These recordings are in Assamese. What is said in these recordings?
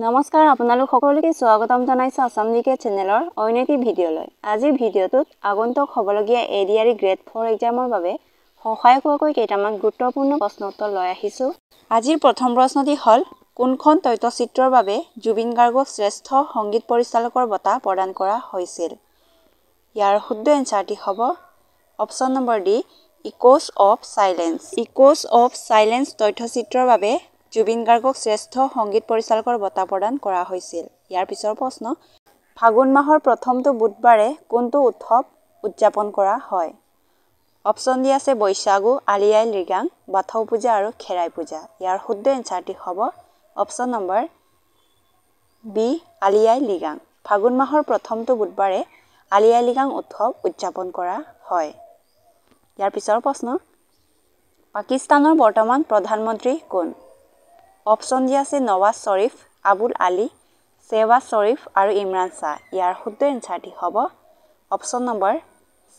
নমস্কাৰ আপোনালোক সকলোকে স্বাগতম জনাইছোঁ আছাম ডিকে চেনেলৰ অন্য এটি ভিডিঅ'লৈ আজিৰ ভিডিঅ'টোত আগন্তুক হ'বলগীয়া A D R grade four এক্সামৰ বাবে সহায় হোৱাকৈ কেইটামান গুৰুত্বপূৰ্ণ প্ৰশ্ন উত্তৰ লৈ আহিছোঁ আজিৰ প্ৰথম প্ৰশ্নটি হ'ল কোনখন তথ্যচিত্ৰৰ বাবে জুবিন গাৰ্গক শ্ৰেষ্ঠ সংগীত পৰিচালকৰ বঁটা প্ৰদান কৰা হৈছিল ইয়াৰ শুদ্ধ এনচাৰটি হ'ব option number D echoes of silence echoes of silence তথ্যচিত্ৰৰ বাবে জুবিন গাৰ্গক শ্ৰেষ্ঠ সংগীত পৰিচালকৰ বঁটা প্ৰদান কৰা হৈছিল ইয়াৰ পিছৰ প্ৰশ্ন ফাগুন মাহৰ প্ৰথমটো বুধবাৰে কোনটো উৎসৱ উদযাপন কৰা হয় অপশ্যন দি আছে বৈশাগু আলি আই লৃগাং বাথৌ পূজা আৰু খেৰাই পূজা ইয়াৰ শুদ্ধ এঞ্চাৰটি হ'ব option number B Ali Aye Ligang ফাগুন মাহৰ প্ৰথমটো বুধবাৰে আলি আই লৃগাং উৎসৱ উদযাপন কৰা হয় ইয়াৰ পিছৰ প্ৰশ্ন পাকিস্তানৰ বৰ্তমান প্ৰধানমন্ত্ৰী কোন অপশ্যন দিয়া আছে নৱাজ শ্বৰীফ আবুল আলী শ্বেৱাজ শ্বৰীফ আৰু ইমৰান শ্বাহ ইয়াৰ শুদ্ধ এঞ্চাৰটি হ'ব option number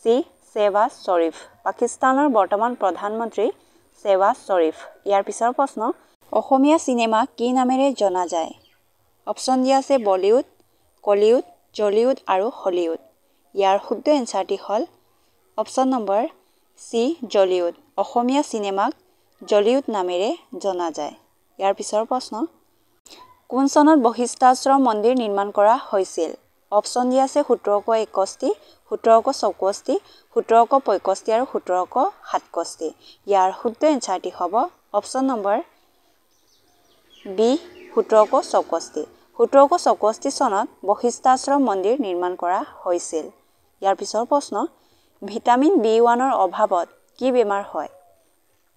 C Shehbaz Sharif পাকিস্তানৰ বৰ্তমান প্ৰধানমন্ত্ৰী শ্বেৱাজ শ্বৰীফ ইয়াৰ পিছৰ প্ৰশ্ন অসমীয়া চিনেমা কি নামেৰে জনা যায় অপশ্যন দিয়া আছে বলিউড কলিউড জলিউড আৰু হলিউড ইয়াৰ শুদ্ধ এঞ্চাৰটি হ'ল অপশ্যন নম্বৰ চি জলিউড অসমীয়া চিনেমাক জলিউড নামেৰে জনা যায় ইয়াৰ পিছৰ প্ৰশ্ন কোন চনত বশিষ্ঠাশ্ৰম মন্দিৰ নিৰ্মাণ কৰা হৈছিল অপশ্যন দি আছে সোতৰশ এষষ্ঠি সোতৰশ চৌষষ্ঠি সোতৰশ পঁয়ষষ্ঠি আৰু সোতৰশ সাতষষ্ঠি ইয়াৰ শুদ্ধ এঞ্চাৰটি হ'ব অপশ্যন নম্বৰ বি সোতৰশ চৌষষ্ঠি সোতৰশ চৌষষ্ঠি চনত বশিষ্ঠাশ্ৰম মন্দিৰ নিৰ্মাণ কৰা হৈছিল ইয়াৰ পিছৰ প্ৰশ্ন ভিটামিন বি ওৱানৰ অভাৱত কি বেমাৰ হয়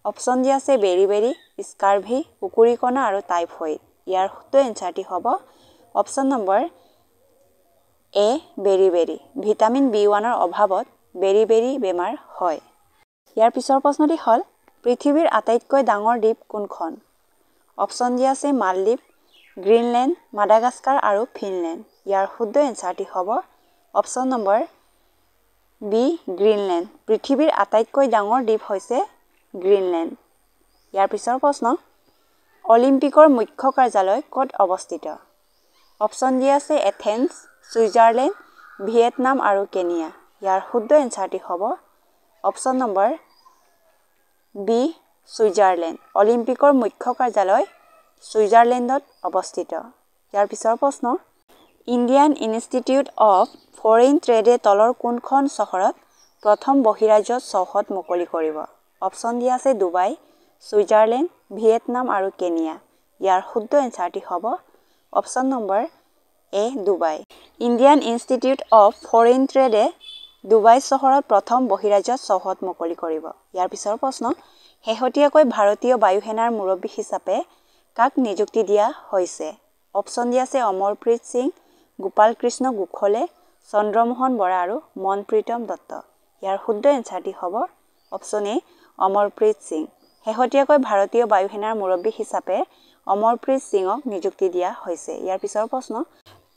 অপশ্যন দিয়া আছে বেৰী বেৰী স্কাৰ্ভি কুকুৰিকণা আৰু টাইফয়েড শুদ্ধ এঞ্চাৰটি হ'ব option number A beriberi vitamin B ওৱানৰ অভাৱত বেৰী বেৰী বেমাৰ হয় ইয়াৰ পিছৰ প্ৰশ্নটি হ'ল পৃথিৱীৰ আটাইতকৈ ডাঙৰ দ্বীপ কোনখন অপশ্যন দিয়া আছে মালদ্বীপ গ্ৰীণলেণ্ড মাডাগাস্কাৰ আৰু ফিনলেণ্ড ইয়াৰ শুদ্ধ এঞ্চাৰটি হ'ব অপশ্যন নম্বৰ বি গ্ৰীণলেণ্ড পৃথিৱীৰ আটাইতকৈ ডাঙৰ দ্বীপ হৈছে গ্ৰীণলেণ্ড ইয়াৰ পিছৰ প্ৰশ্ন অলিম্পিকৰ মুখ্য কাৰ্যালয় ক'ত অৱস্থিত অপশ্যন দি আছে এথেন্স ছুইজাৰলেণ্ড ভিয়েটনাম আৰু কেনিয়া ইয়াৰ শুদ্ধ এনচাৰটি হ'ব অপশ্যন নম্বৰ বি ছুইজাৰলেণ্ড অলিম্পিকৰ মুখ্য কাৰ্যালয় ছুইজাৰলেণ্ডত অৱস্থিত ইয়াৰ পিছৰ প্ৰশ্ন ইণ্ডিয়ান ইনষ্টিটিউট অৱ ফৰেইন ট্ৰেডে তলৰ কোনখন চহৰত প্ৰথম বহিৰাজ্য চৌহদ মুকলি কৰিব অপশ্যন দিয়া আছে ডুবাই ছুইজাৰলেণ্ড ভিয়েটনাম আৰু কেনিয়া ইয়াৰ শুদ্ধ এন্সাৰটি হ'ব option number A Dubai Indian Institute of Foreign ট্ৰেডে ডুবাই চহৰত প্ৰথম বহিৰাজ্যত চৌহদ মুকলি কৰিব ইয়াৰ পিছৰ প্ৰশ্ন শেহতীয়াকৈ ভাৰতীয় বায়ু সেনাৰ মুৰব্বী হিচাপে কাক নিযুক্তি দিয়া হৈছে অপশ্যন দিয়া আছে অমৰপ্ৰীত সিং গোপাল কৃষ্ণ গোখলে চন্দ্ৰমোহন বৰা আৰু মনপ্ৰীতম দত্ত ইয়াৰ শুদ্ধ এন্সাৰটি হ'ব অপশ্যন এ অমৰপ্ৰীত সিং শেহতীয়াকৈ ভাৰতীয় বায়ু সেনাৰ মুৰব্বী হিচাপে অমৰপ্ৰীত সিঙক নিযুক্তি দিয়া হৈছে ইয়াৰ পিছৰ প্ৰশ্ন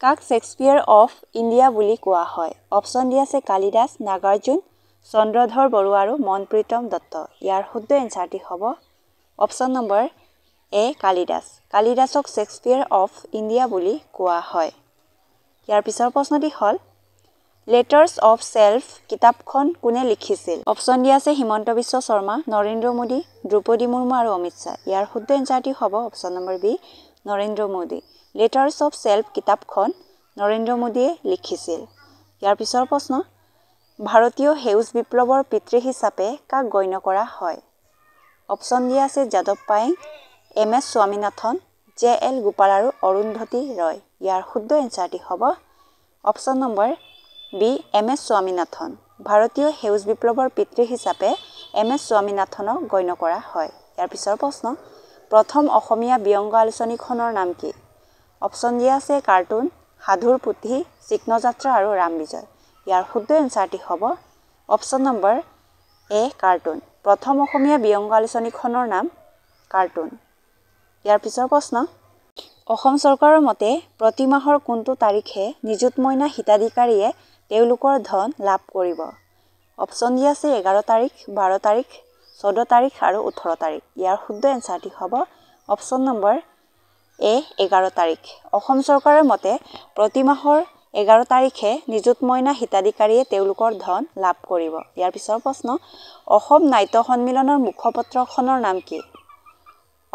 কাক শ্বেক্সপিয়াৰ অফ ইণ্ডিয়া বুলি কোৱা হয় অপশ্যন দি আছে কালিদাস নাগাৰ্জুন চন্দ্ৰধৰ বড়ো আৰু মন প্ৰীতম দত্ত ইয়াৰ শুদ্ধ এনচাৰটি হ'ব অপশ্যন নম্বৰ এ কালিদাস কালিদাসক শ্বেক্সপিয়াৰ অফ ইণ্ডিয়া বুলি কোৱা হয় ইয়াৰ পিছৰ প্ৰশ্নটি হ'ল লেটাৰ্ছ অফ ছেল্ফ কিতাপখন কোনে লিখিছিল অপশ্যন দিয়া আছে হিমন্ত বিশ্ব শৰ্মা নৰেন্দ্ৰ মোদী দ্ৰৌপদী মুৰ্মু আৰু অমিত শ্বাহ ইয়াৰ শুদ্ধ এঞ্চাৰটি হ'ব option number B Narendra Modi letters of self কিতাপখন নৰেন্দ্ৰ মোদীয়ে লিখিছিল ইয়াৰ পিছৰ প্ৰশ্ন ভাৰতীয় সেউজ বিপ্লৱৰ পিতৃ হিচাপে কাক গণ্য কৰা হয় অপশ্যন দিয়া আছে যাদৱ Payeng M S Swaminathan J L Gopal আৰু অৰুন্ধতী ৰয় ইয়াৰ শুদ্ধ এঞ্চাৰটি হ'ব option number B M S Swaminathan ভাৰতীয় সেউজ বিপ্লৱৰ পিতৃ হিচাপে এম এছ স্বামীনাথনক গণ্য কৰা হয় ইয়াৰ পিছৰ প্ৰশ্ন প্ৰথম অসমীয়া ব্যংগ আলোচনীখনৰ নাম কি অপশ্যন দিয়া আছে কাৰ্টুন সাধুৰ পুথি চিগ্নযাত্ৰা আৰু ৰাম বিজয় ইয়াৰ শুদ্ধ এনচাৰটি হ'ব অপশ্যন নম্বৰ এ কাৰ্টুন প্ৰথম অসমীয়া ব্যংগ আলোচনীখনৰ নাম কাৰ্টুন ইয়াৰ পিছৰ প্ৰশ্ন অসম চৰকাৰৰ মতে প্ৰতি মাহৰ কোনটো তাৰিখে নিযুত মইনা হিতাধিকাৰীয়ে তেওঁলোকৰ ধন লাভ কৰিব অপশ্যন দিয়া আছে এঘাৰ তাৰিখ বাৰ তাৰিখ চৈধ্য তাৰিখ আৰু ওঠৰ তাৰিখ ইয়াৰ শুদ্ধ এঞ্চাৰটি হ'ব অপশ্যন নম্বৰ এ এঘাৰ তাৰিখ অসম চৰকাৰৰ মতে প্ৰতি মাহৰ এঘাৰ তাৰিখে নিযুত মইনা হিতাধিকাৰীয়ে তেওঁলোকৰ ধন লাভ কৰিব ইয়াৰ পিছৰ প্ৰশ্ন অসম নাট্য সন্মিলনৰ মুখপত্ৰখনৰ নাম কি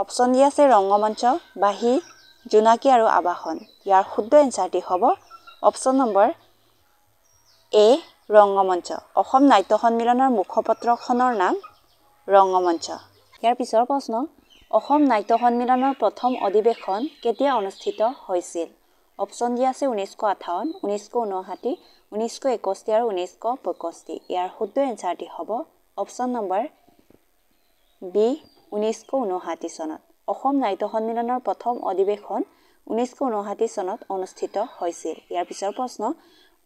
অপশ্যন দিয়া আছে ৰংগমঞ্চ বাহী জোনাকী আৰু আৱাসন ইয়াৰ শুদ্ধ এঞ্চাৰটি হ'ব option number A Rangamancha Asom Natya সন্মিলনৰ মুখপত্ৰখনৰ নাম ৰংগমঞ্চ ইয়াৰ পিছৰ প্ৰশ্ন অসম নাট্য সন্মিলনৰ প্ৰথম অধিৱেশন কেতিয়া অনুষ্ঠিত হৈছিল অপশ্যন দিয়া আছে ঊনৈছশ আঠাৱন্ন ঊনৈছশ ঊনষাঠি ঊনৈছশ একষষ্ঠি আৰু ঊনৈছশ পয়ষষ্ঠি ইয়াৰ শুদ্ধ এঞ্চাৰটি হ'ব অপশ্যন নম্বৰ বি ঊনৈছশ ঊনষাঠি চনত অসম নাট্য সন্মিলনৰ প্ৰথম অধিৱেশন ঊনৈছশ ঊনষাঠি চনত অনুষ্ঠিত হৈছিল ইয়াৰ পিছৰ প্ৰশ্ন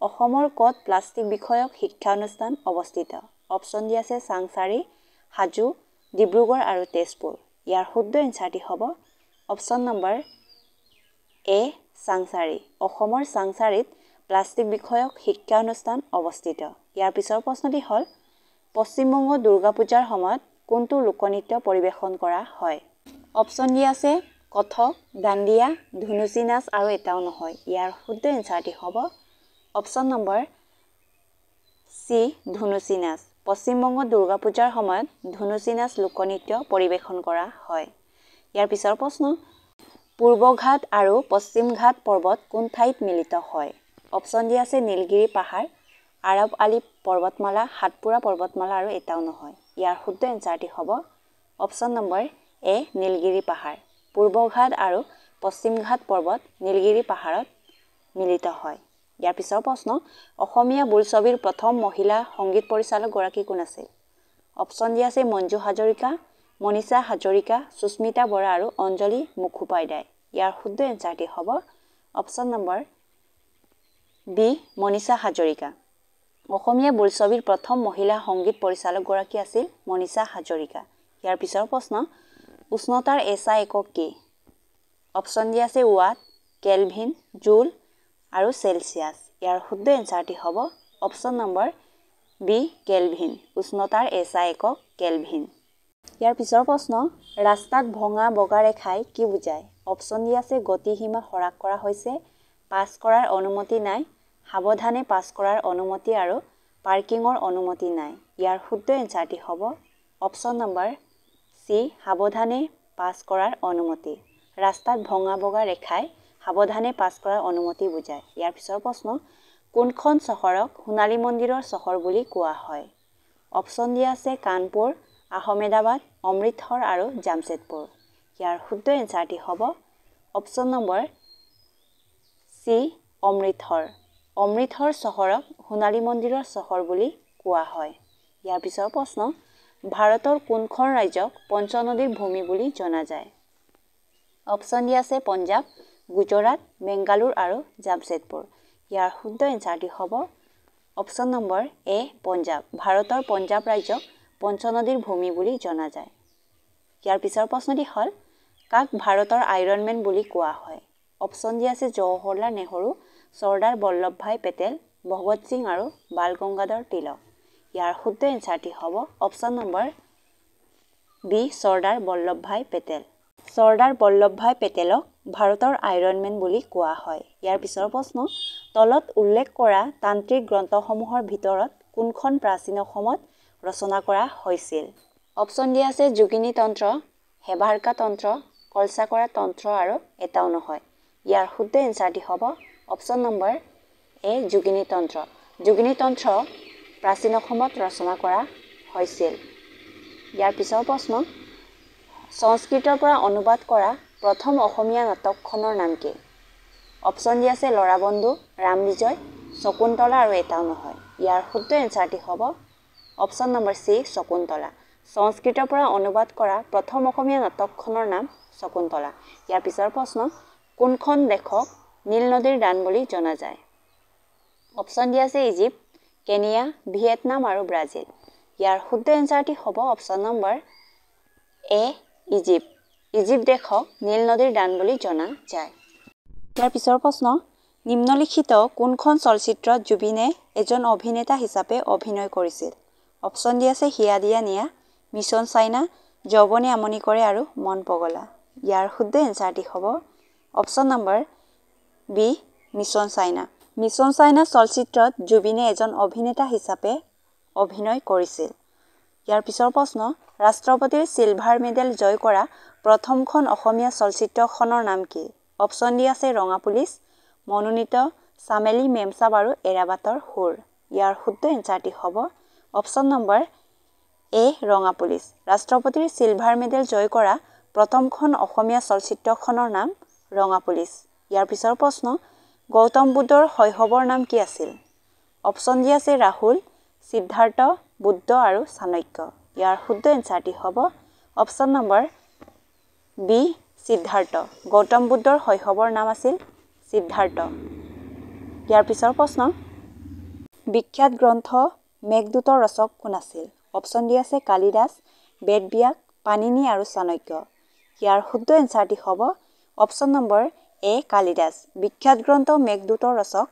অসমৰ ক'ত প্লাষ্টিক বিষয়ক শিক্ষা অনুষ্ঠান অৱস্থিত অপশ্যন দি আছে চাংচাৰী হাজো ডিব্ৰুগড় আৰু তেজপুৰ ইয়াৰ শুদ্ধ এঞ্চাৰটি হ'ব অপশ্যন নম্বৰ এ চাংচাৰী অসমৰ চাংচাৰিত প্লাষ্টিক বিষয়ক শিক্ষানুষ্ঠান অৱস্থিত ইয়াৰ পিছৰ প্ৰশ্নটি হ'ল পশ্চিমবংগ দুৰ্গা পূজাৰ সময়ত কোনটো লোকনৃত্য পৰিৱেশন কৰা হয় অপশ্যন দি আছে কথক দাণ্ডিয়া ধুনুচি নাচ আৰু এটাও নহয় ইয়াৰ শুদ্ধ এঞ্চাৰটি হ'ব অপশ্যন নম্বৰ চি ধুনুচি নাচ পশ্চিমবংগত দুৰ্গা পূজাৰ সময়ত ধনুচি নাচ লোকনৃত্য পৰিৱেশন কৰা হয় ইয়াৰ পিছৰ প্ৰশ্ন পূৰ্বঘাট আৰু পশ্চিমঘাট পৰ্বত কোন ঠাইত মিলিত হয় অপশ্যন দিয়া আছে নীলগিৰি পাহাৰ আৰৱ আলি পৰ্বতমালা সাতপুৰা পৰ্বতমালা আৰু এটাও নহয় ইয়াৰ শুদ্ধ এঞ্চাৰটি হ'ব অপশ্যন নম্বৰ এ নীলগিৰি পাহাৰ পূৰ্বঘাট আৰু পশ্চিমঘাট পৰ্বত নীলগিৰি পাহাৰত মিলিত হয় ইয়াৰ পিছৰ প্ৰশ্ন অসমীয়া বোলছবিৰ প্ৰথম মহিলা সংগীত পৰিচালকগৰাকী কোন আছিল অপশ্যন দিয়া আছে মঞ্জু হাজৰিকা মনীষা হাজৰিকা সুস্মিতা বৰা আৰু অঞ্জলি মুখোপাধ্যায় ইয়াৰ শুদ্ধ এঞ্চাৰটি হ'ব option number B Manisha Hazarika অসমীয়া বোলছবিৰ প্ৰথম মহিলা সংগীত পৰিচালকগৰাকী আছিল মনীষা হাজৰিকা ইয়াৰ পিছৰ প্ৰশ্ন উষ্ণতাৰ এছা একক কি অপশ্যন দিয়া আছে ৱাট কেলভিন জুল আৰু চেলছিয়াছ ইয়াৰ শুদ্ধ এনচাৰটি হ'ব অপশ্যন নম্বৰ বি কেলভিন উষ্ণতাৰ এছ আই একক কেলভিন ইয়াৰ পিছৰ প্ৰশ্ন ৰাস্তাত ভঙা বগা ৰেখাই কি বুজায় অপশ্যন দি আছে গতিসীমা সৰাগ কৰা হৈছে পাছ কৰাৰ অনুমতি নাই সাৱধানে পাছ কৰাৰ অনুমতি আৰু পাৰ্কিঙৰ অনুমতি নাই ইয়াৰ শুদ্ধ এনচাৰটি হ'ব অপশ্যন নম্বৰ চি সাৱধানে পাছ কৰাৰ অনুমতি ৰাস্তাত ভঙা বগা ৰেখাই সাৱধানে পাছ কৰাৰ অনুমতি বুজায় ইয়াৰ পিছৰ প্ৰশ্ন কোনখন চহৰক সোণালী মন্দিৰৰ চহৰ বুলি কোৱা হয় অপশ্যন দিয়া আছে কানপুৰ আহমেদাবাদ অমৃতসৰ আৰু জামছেদপুৰ ইয়াৰ শুদ্ধ এঞ্চাৰটি হ'ব option number C Amritsar Amritsar চহৰক সোণালী মন্দিৰৰ চহৰ বুলি কোৱা হয় ইয়াৰ পিছৰ প্ৰশ্ন ভাৰতৰ কোনখন ৰাজ্যক পঞ্চনদীৰ ভূমি বুলি জনা যায় অপশ্যন দিয়া আছে পঞ্জাৱ গুজৰাট বেংগালোৰ আৰু জামছেদপুৰ ইয়াৰ শুদ্ধ এঞ্চাৰটি হ'ব অপশ্যন নম্বৰ এ পঞ্জাৱ ভাৰতৰ পঞ্জাৱ ৰাজ্যক পঞ্চনদীৰ ভূমি বুলি জনা যায় ইয়াৰ পিছৰ প্ৰশ্নটি হ'ল কাক ভাৰতৰ আইৰণমেন বুলি কোৱা হয় অপশ্যন দি আছে জৱাহৰলাল নেহৰু চৰ্দাৰ বল্লভ ভাই পেটেল ভগৱৎ সিং আৰু বাল গংগাধৰ তিলক ইয়াৰ শুদ্ধ এঞ্চাৰটি হ'ব option number B Sardar Vallabh bhai Patel Sardar Vallabh ভাই পেটেলক ভাৰতৰ আইৰণমেন বুলি কোৱা হয় ইয়াৰ পিছৰ প্ৰশ্ন তলত উল্লেখ কৰা তান্ত্ৰিক গ্ৰন্থসমূহৰ ভিতৰত কোনখন প্ৰাচীন অসমত ৰচনা কৰা হৈছিল অপশ্যন দিয়া আছে যোগিনী তন্ত্ৰ হেভাৰকা তন্ত্ৰ কলচা কৰা তন্ত্ৰ আৰু এটাও নহয় ইয়াৰ শুদ্ধ এনচাৰটি হ'ব অপশ্যন নম্বৰ এ যোগিনী তন্ত্ৰ যোগিনী তন্ত্ৰ প্ৰাচীন অসমত ৰচনা কৰা হৈছিল ইয়াৰ পিছৰ প্ৰশ্ন সংস্কৃতৰ পৰা অনুবাদ কৰা প্ৰথম অসমীয়া নাটকখনৰ নাম কি অপশ্যন দি আছে ল'ৰা বন্ধু ৰাম বিজয় শকুন্তলা আৰু এটাও নহয় ইয়াৰ শুদ্ধ এনচাৰটি হ'ব অপশ্যন নম্বৰ চি শকুন্তলা সংস্কৃতৰ পৰা অনুবাদ কৰা প্ৰথম অসমীয়া নাটকখনৰ নাম শকুন্তলা ইয়াৰ পিছৰ প্ৰশ্ন কোনখন দেশক নীল নদীৰ দান বুলি জনা যায় অপশ্যন দি আছে ইজিপ্ত কেনিয়া ভিয়েটনাম আৰু ব্ৰাজিল ইয়াৰ শুদ্ধ এনচাৰটি হ'ব option number A Egypt Egypt দেশক নীল নদীৰ দান বুলি জনা যায় ইয়াৰ পিছৰ প্ৰশ্ন নিম্নলিখিত কোনখন চলচ্চিত্ৰত জুবিনে এজন অভিনেতা হিচাপে অভিনয় কৰিছিল অপশ্যন দি আছে হিয়া দিয়া নিয়া মিছন চাইনা যৌৱনে আমনি কৰে আৰু মন পগলা ইয়াৰ শুদ্ধ এনচাৰটি হ'ব option number B mission China mission China চলচ্চিত্ৰত জুবিনে এজন অভিনেতা হিচাপে অভিনয় কৰিছিল ইয়াৰ পিছৰ প্ৰশ্ন ৰাষ্ট্ৰপতিৰ চিলভাৰ মেডেল জয় কৰা প্ৰথমখন অসমীয়া চলচ্চিত্ৰখনৰ নাম কি অপশ্যন দি আছে ৰঙা পুলিচ মনোনীত চামেলি মেমচাব আৰু এৰাবাটৰ সুৰ ইয়াৰ শুদ্ধ এঞ্চাৰটি হ'ব অপশ্যন নম্বৰ এ ৰঙা পুলিচ ৰাষ্ট্ৰপতিৰ ছিলভাৰ মেডেল জয় কৰা প্ৰথমখন অসমীয়া চলচ্চিত্ৰখনৰ নাম ৰঙা পুলিচ ইয়াৰ পিছৰ প্ৰশ্ন গৌতম বুদ্ধৰ শৈশৱৰ নাম কি আছিল অপশ্যন দি আছে ৰাহুল সিদ্ধাৰ্থ বুদ্ধ আৰু চাণক্য ইয়াৰ শুদ্ধ এঞ্চাৰটি হ'ব option number B Siddhartha Gautam বুদ্ধৰ শৈশৱৰ নাম আছিল সিদ্ধাৰ্থ ইয়াৰ পিছৰ প্ৰশ্ন বিখ্যাত গ্ৰন্থ মেঘদূতৰ ৰচক কোন আছিল অপশ্যন দি আছে কালিদাস বেদব্যাস পানিনী আৰু চাণক্য ইয়াৰ শুদ্ধ এনচাৰটি হ'ব অপশ্যন নম্বৰ এ কালিদাস বিখ্যাত গ্ৰন্থ মেঘদূতৰ ৰচক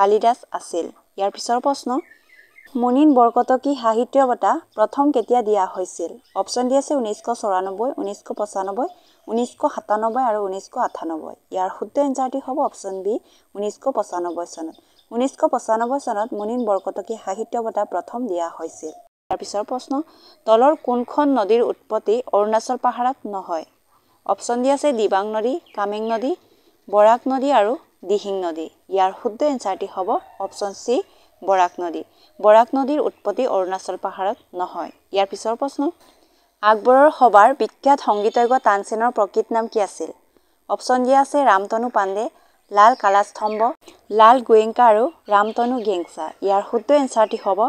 কালিদাস আছিল ইয়াৰ পিছৰ প্ৰশ্ন মুনীন বৰকটকী সাহিত্য বঁটা প্ৰথম কেতিয়া দিয়া হৈছিল অপশ্যন দি আছে ঊনৈছশ চৌৰান্নব্বৈ ঊনৈছশ পঁচানব্বৈ ঊনৈছশ সাতান্নব্বৈ আৰু ঊনৈছশ আঠানব্বৈ ইয়াৰ শুদ্ধ এঞ্চাৰটি হ'ব অপশ্যন বি ঊনৈছশ পঁচানব্বৈ চনত ঊনৈছশ পঁচানব্বৈ চনত মুনীন বৰকটকী সাহিত্য বঁটা প্ৰথম দিয়া হৈছিল ইয়াৰ পিছৰ প্ৰশ্ন তলৰ কোনখন নদীৰ উৎপত্তি অৰুণাচল পাহাৰত নহয় অপশ্যন দি আছে দিবাং নদী কামেং নদী বৰাক নদী আৰু দিহিং নদী ইয়াৰ শুদ্ধ এঞ্চাৰটি হ'ব অপশ্যন চি বৰাক নদী বৰাক নদীৰ উৎপত্তি অৰুণাচল পাহাৰত নহয় ইয়াৰ পিছৰ প্ৰশ্ন আকবৰৰ সভাৰ বিখ্যাত সংগীতজ্ঞ তানচেনৰ প্ৰকৃত নাম কি আছিল অপশ্যন দিয়া আছে ৰামতনু পাণ্ডে লাল কালাস্তম্ভ লাল গোৱেংকা আৰু ৰামতনু গেংচা ইয়াৰ শুদ্ধ এনচাৰটি হ'ব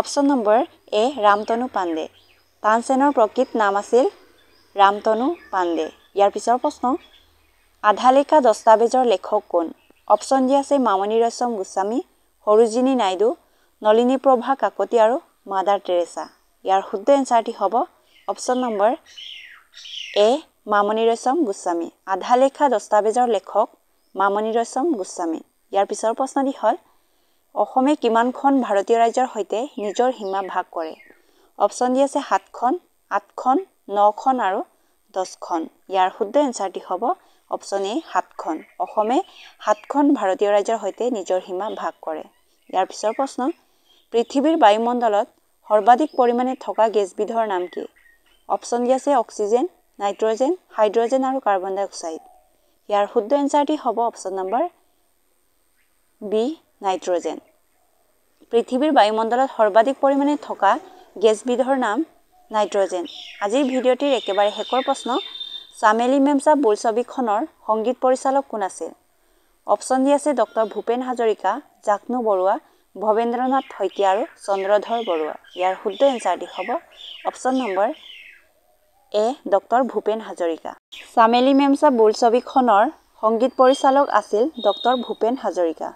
option number A Ramtanu Pandey তানচেনৰ প্ৰকৃত নাম আছিল ৰামতনু পাণ্ডে ইয়াৰ পিছৰ প্ৰশ্ন আধালেখা দস্তাবেজৰ লেখক কোন অপশ্যন দিয়া আছে মামণি ৰচম গোস্বামী সৰুজিনী নাইডু নলিনী প্ৰভা কাকতি আৰু মাদাৰ টেৰেছা ইয়াৰ শুদ্ধ এনচাৰটি হ'ব option number A Mamoni Raisom Goswami আধা লেখা দস্তাবেজৰ লেখক মামণি ৰয়চম গোস্বামী ইয়াৰ পিছৰ প্ৰশ্নটি হ'ল অসমে কিমানখন ভাৰতীয় ৰাজ্যৰ সৈতে নিজৰ সীমা ভাগ কৰে অপশ্যন দি আছে সাতখন আঠখন নখন আৰু দহখন ইয়াৰ শুদ্ধ এনচাৰটি হ'ব অপশ্যন এ সাতখন অসমে সাতখন ভাৰতীয় ৰাজ্যৰ সৈতে নিজৰ সীমা ভাগ কৰে ইয়াৰ পিছৰ প্ৰশ্ন পৃথিৱীৰ বায়ুমণ্ডলত সৰ্বাধিক পৰিমাণে থকা গেছবিধৰ নাম কি অপশ্যন দি আছে অক্সিজেন নাইট্ৰজেন হাইড্ৰজেন আৰু কাৰ্বন ডাই অক্সাইড ইয়াৰ শুদ্ধ এনচাৰটি হ'ব অপশ্যন নম্বৰ বি নাইট্ৰজেন পৃথিৱীৰ বায়ুমণ্ডলত সৰ্বাধিক পৰিমাণে থকা গেছবিধৰ নাম নাইট্ৰজেন আজিৰ ভিডিঅ'টিৰ একেবাৰে শেষৰ প্ৰশ্ন চামেলি মেমচা বোলছবিখনৰ সংগীত পৰিচালক কোন আছিল অপশ্যন দি আছে ডক্টৰ ভূপেন হাজৰিকা জাকনু বৰুৱা ভৱেন্দ্ৰনাথ শইকীয়া আৰু চন্দ্ৰধৰ বৰুৱা ইয়াৰ শুদ্ধ দি হ'ব option number A doctor Bhupen Hazarika Chameli Memsaab বোলছবিখনৰ সংগীত পৰিচালক আছিল ডক্টৰ ভূপেন হাজৰিকা